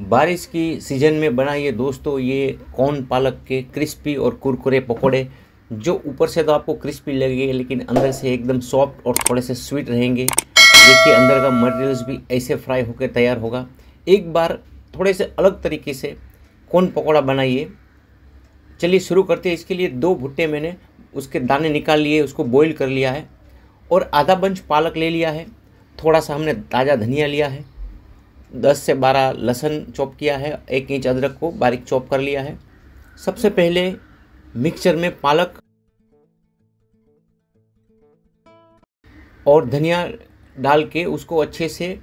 बारिश की सीजन में बनाइए दोस्तों ये कौन पालक के क्रिस्पी और कुरकुरे पकौड़े जो ऊपर से तो आपको क्रिस्पी लगेंगे लेकिन अंदर से एकदम सॉफ्ट और थोड़े से स्वीट रहेंगे देखिए अंदर का मटेरियल्स भी ऐसे फ्राई होकर तैयार होगा एक बार थोड़े से अलग तरीके से कौन पकौड़ा बनाइए चलिए शुरू करते हैं इसके लिए दो भुट्टे मैंने उसके दाने निकाल लिए उसको बॉईल कर लिया है और आधा बंच पालक ले लिया है थोड़ा सा हमने ताज़ा धनिया लिया है दस से बारह लहसुन चॉप किया है एक इंच अदरक को बारीक चॉप कर लिया है सबसे पहले मिक्सचर में पालक और धनिया डाल के उसको अच्छे से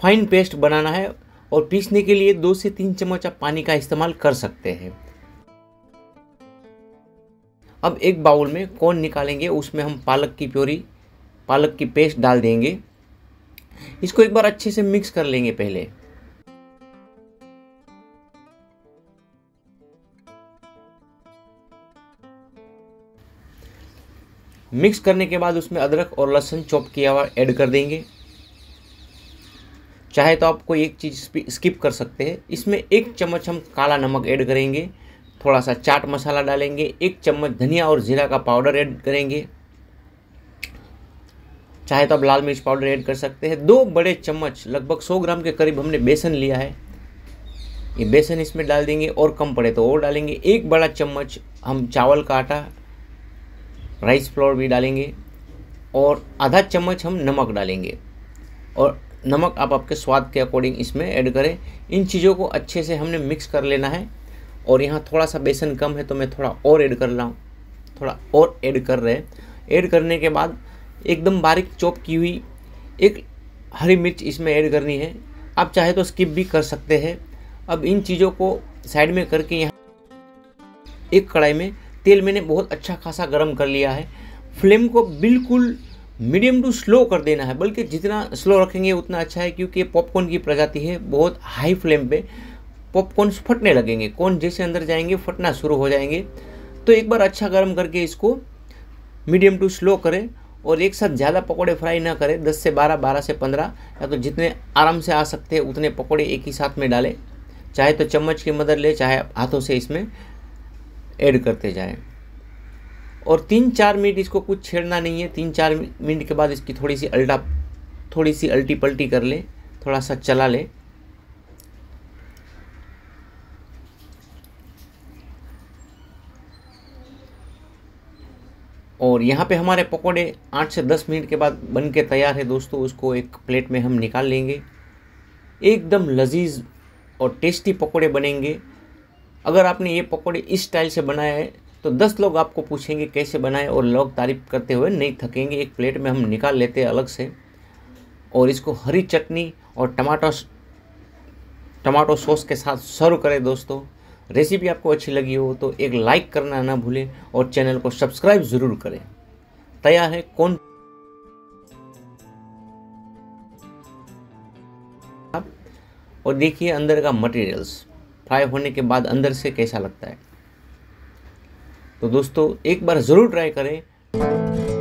फाइन पेस्ट बनाना है और पीसने के लिए दो से तीन चम्मच आप पानी का इस्तेमाल कर सकते हैं अब एक बाउल में कौन निकालेंगे उसमें हम पालक की प्योरी पालक की पेस्ट डाल देंगे इसको एक बार अच्छे से मिक्स कर लेंगे पहले मिक्स करने के बाद उसमें अदरक और लहसुन चॉप किया हुआ ऐड कर देंगे चाहे तो आप कोई एक चीज़ स्किप कर सकते हैं इसमें एक चम्मच हम काला नमक ऐड करेंगे थोड़ा सा चाट मसाला डालेंगे एक चम्मच धनिया और जीरा का पाउडर ऐड करेंगे चाहे तो आप लाल मिर्च पाउडर ऐड कर सकते हैं दो बड़े चम्मच लगभग 100 ग्राम के करीब हमने बेसन लिया है ये बेसन इसमें डाल देंगे और कम पड़े तो और डालेंगे एक बड़ा चम्मच हम चावल का आटा राइस फ्लोर भी डालेंगे और आधा चम्मच हम नमक डालेंगे और नमक आप आपके स्वाद के अकॉर्डिंग इसमें ऐड करें इन चीज़ों को अच्छे से हमने मिक्स कर लेना है और यहाँ थोड़ा सा बेसन कम है तो मैं थोड़ा और ऐड कर रहा हूँ थोड़ा और ऐड कर रहे हैं ऐड करने के बाद एकदम बारीक चॉप की हुई एक हरी मिर्च इसमें ऐड करनी है आप चाहे तो स्किप भी कर सकते हैं अब इन चीज़ों को साइड में करके यहाँ एक कढ़ाई में तेल मैंने बहुत अच्छा खासा गर्म कर लिया है फ्लेम को बिल्कुल मीडियम टू स्लो कर देना है बल्कि जितना स्लो रखेंगे उतना अच्छा है क्योंकि पॉपकॉर्न की प्रजाति है बहुत हाई फ्लेम पे पॉपकॉर्न फटने लगेंगे कॉर्न जैसे अंदर जाएंगे फटना शुरू हो जाएंगे तो एक बार अच्छा गर्म करके इसको मीडियम टू स्लो करें और एक साथ ज़्यादा पकौड़े फ्राई ना करें दस से बारह बारह से पंद्रह या तो जितने आराम से आ सकते हैं उतने पकौड़े एक ही साथ में डालें चाहे तो चम्मच की मदद ले चाहे हाथों से इसमें ऐड करते जाएं और तीन चार मिनट इसको कुछ छेड़ना नहीं है तीन चार मिनट के बाद इसकी थोड़ी सी अल्टा थोड़ी सी अल्टी पल्टी कर लें थोड़ा सा चला लें और यहाँ पे हमारे पकोड़े आठ से दस मिनट के बाद बन के तैयार है दोस्तों उसको एक प्लेट में हम निकाल लेंगे एकदम लजीज और टेस्टी पकोड़े बनेंगे अगर आपने ये पकोड़े इस स्टाइल से बनाए हैं तो दस लोग आपको पूछेंगे कैसे बनाए और लोग तारीफ करते हुए नहीं थकेंगे एक प्लेट में हम निकाल लेते हैं अलग से और इसको हरी चटनी और टमाटो टमाटो सॉस के साथ सर्व करें दोस्तों रेसिपी आपको अच्छी लगी हो तो एक लाइक करना ना भूलें और चैनल को सब्सक्राइब ज़रूर करें तैयार है कौन और देखिए अंदर का मटेरियल्स फ्राई होने के बाद अंदर से कैसा लगता है तो दोस्तों एक बार ज़रूर ट्राई करें